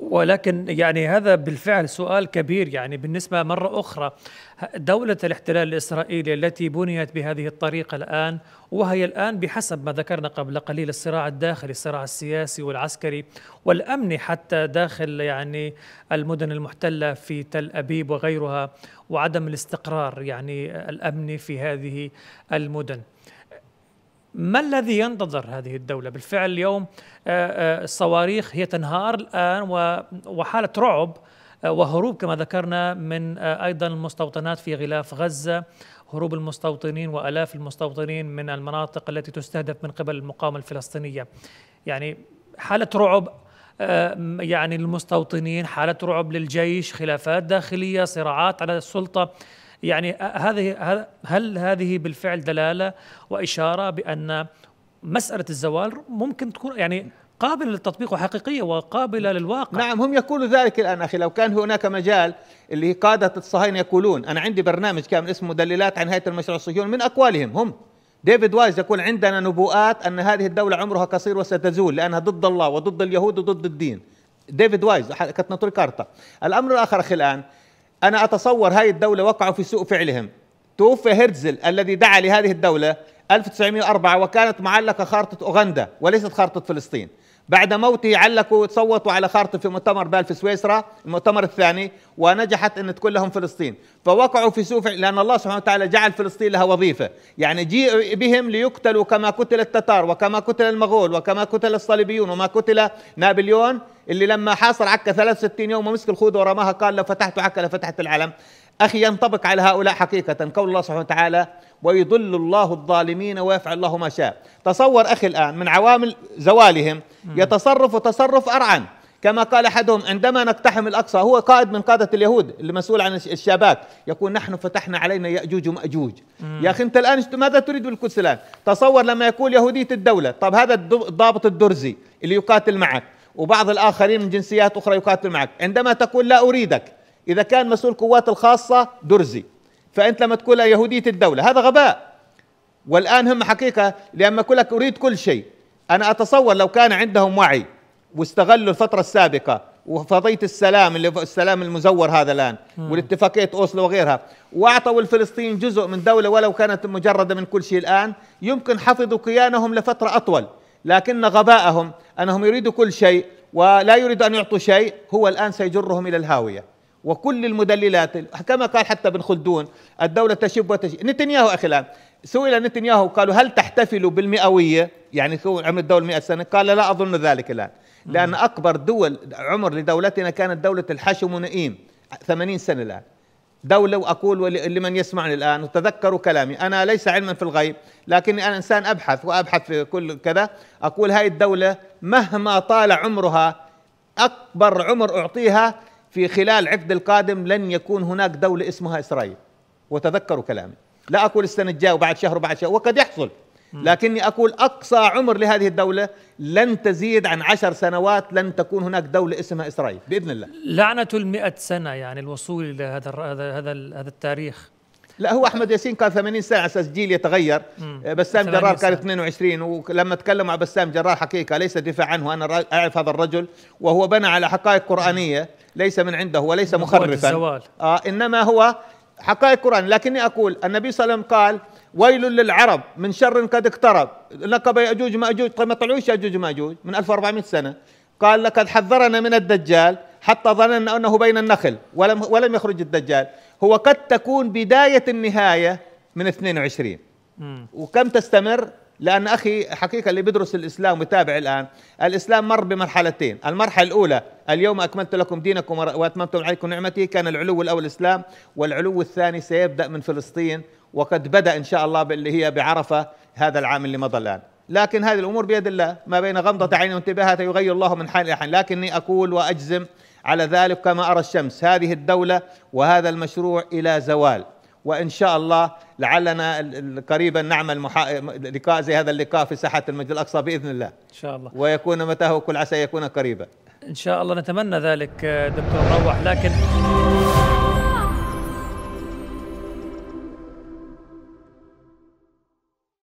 ولكن يعني هذا بالفعل سؤال كبير يعني بالنسبة مرة أخرى دولة الاحتلال الإسرائيلي التي بنيت بهذه الطريقة الآن وهي الآن بحسب ما ذكرنا قبل قليل الصراع الداخلي الصراع السياسي والعسكري والأمني حتى داخل يعني المدن المحتلة في تل أبيب وغيرها وعدم الاستقرار يعني الأمني في هذه المدن ما الذي ينتظر هذه الدولة؟ بالفعل اليوم آه، آه، الصواريخ هي تنهار الآن وحالة رعب آه، وهروب كما ذكرنا من أيضا المستوطنات في غلاف غزة هروب المستوطنين وألاف المستوطنين من المناطق التي تستهدف من قبل المقاومة الفلسطينية يعني حالة رعب يعني المستوطنين حالة رعب للجيش خلافات داخلية صراعات على السلطة يعني هذه هل هذه بالفعل دلاله واشاره بان مساله الزوال ممكن تكون يعني قابلة للتطبيق وحقيقية وقابلة نعم. للواقع نعم هم يقولوا ذلك الآن أخي لو كان هناك مجال اللي قادة الصهاينة يقولون أنا عندي برنامج كامل اسمه مدللات عن نهاية المشروع الصهيوني من أقوالهم هم ديفيد وايز يقول عندنا نبوءات أن هذه الدولة عمرها قصير وستزول لأنها ضد الله وضد اليهود وضد الدين ديفيد وايز كانت كارتا الأمر الآخر أخي الآن أنا أتصور هذه الدولة وقعوا في سوء فعلهم توفي هرتزل الذي دعا لهذه الدولة 1904 وكانت معلقة خارطة أوغندا وليست خارطة فلسطين بعد موته علقوا وتصوتوا على خارطة في مؤتمر بال في سويسرا المؤتمر الثاني ونجحت ان تكون لهم فلسطين فوقعوا في سوء لان الله سبحانه وتعالى جعل فلسطين لها وظيفه يعني جيء بهم ليقتلوا كما قتل التتار وكما قتل المغول وكما قتل الصليبيون وما قتل نابليون اللي لما حاصر عكا 63 يوم ومسك الخوذه ورماها قال لو فتحت عكا لفتحت العالم أخي ينطبق على هؤلاء حقيقة قول الله سبحانه وتعالى ويضل الله الظالمين ويفعل الله ما شاء تصور أخي الآن من عوامل زوالهم يتصرف تصرف أرعن كما قال أحدهم عندما نقتحم الأقصى هو قائد من قادة اليهود المسؤول عن الشباك يقول نحن فتحنا علينا يأجوج ومأجوج يا أخي أنت الآن ماذا تريد بالقدس الآن تصور لما يقول يهودية الدولة طب هذا الضابط الدرزي اللي يقاتل معك وبعض الآخرين من جنسيات أخرى يقاتل معك عندما تقول لا أريدك إذا كان مسؤول قوات الخاصة درزي فأنت لما تقول يهودية الدولة هذا غباء والآن هم حقيقة لما أقول لك أريد كل شيء أنا أتصور لو كان عندهم وعي واستغلوا الفترة السابقة وفضية السلام اللي السلام المزور هذا الآن والاتفاقية أوسلو وغيرها وأعطوا الفلسطين جزء من دولة ولو كانت مجردة من كل شيء الآن يمكن حفظوا كيانهم لفترة أطول لكن غباءهم أنهم يريدوا كل شيء ولا يريدوا أن يعطوا شيء هو الآن سيجرهم إلى الهاوية وكل المدللات كما قال حتى ابن خلدون الدولة تشب وتشب نتنياهو أخي الآن سئل نتنياهو قالوا هل تحتفل بالمئوية يعني عمر الدولة 100 سنة قال لا أظن ذلك الآن لأن أكبر دول عمر لدولتنا كانت دولة ونئيم 80 سنة الآن دولة وأقول لمن يسمعني الآن وتذكروا كلامي أنا ليس علما في الغيب لكني أنا إنسان أبحث وأبحث في كل كذا أقول هاي الدولة مهما طال عمرها أكبر عمر أعطيها في خلال عقد القادم لن يكون هناك دولة اسمها إسرائيل وتذكروا كلامي لا أقول السنة الجاية وبعد شهر وبعد شهر وقد يحصل لكني أقول أقصى عمر لهذه الدولة لن تزيد عن عشر سنوات لن تكون هناك دولة اسمها إسرائيل بإذن الله لعنة المئة سنة يعني الوصول إلى هذا هذا هذا التاريخ لا هو احمد ياسين كان 80 سنه على اساس جيل يتغير آه، بسام جرار كان 22 ولما تكلم مع بسام جرار حقيقه ليس دفاع عنه انا اعرف هذا الرجل وهو بنى على حقائق قرانيه ليس من عنده وليس مخرفا آه انما هو حقائق قرآن لكني أقول النبي صلى الله عليه وسلم قال ويل للعرب من شر قد اقترب لقب يأجوج مأجوج طيب ما طلعوش يأجوج مأجوج من 1400 سنة قال لقد حذرنا من الدجال حتى ظننا أنه بين النخل ولم, ولم يخرج الدجال هو قد تكون بداية النهاية من 22 وكم تستمر لأن أخي حقيقة اللي بيدرس الإسلام ويتابع الآن الإسلام مر بمرحلتين المرحلة الأولى اليوم أكملت لكم دينكم وأتممت عليكم نعمتي كان العلو الأول الإسلام والعلو الثاني سيبدأ من فلسطين وقد بدأ إن شاء الله باللي هي بعرفة هذا العام اللي مضى الآن لكن هذه الأمور بيد الله ما بين غمضة عين وانتباهها يغير الله من حال إلى حال لكني أقول وأجزم على ذلك كما ارى الشمس هذه الدوله وهذا المشروع الى زوال وان شاء الله لعلنا قريبا نعمل محا... لقاء زي هذا اللقاء في ساحه المسجد الاقصى باذن الله ان شاء الله ويكون متى هو كل عسى يكون قريبا ان شاء الله نتمنى ذلك آه، دكتور روح لكن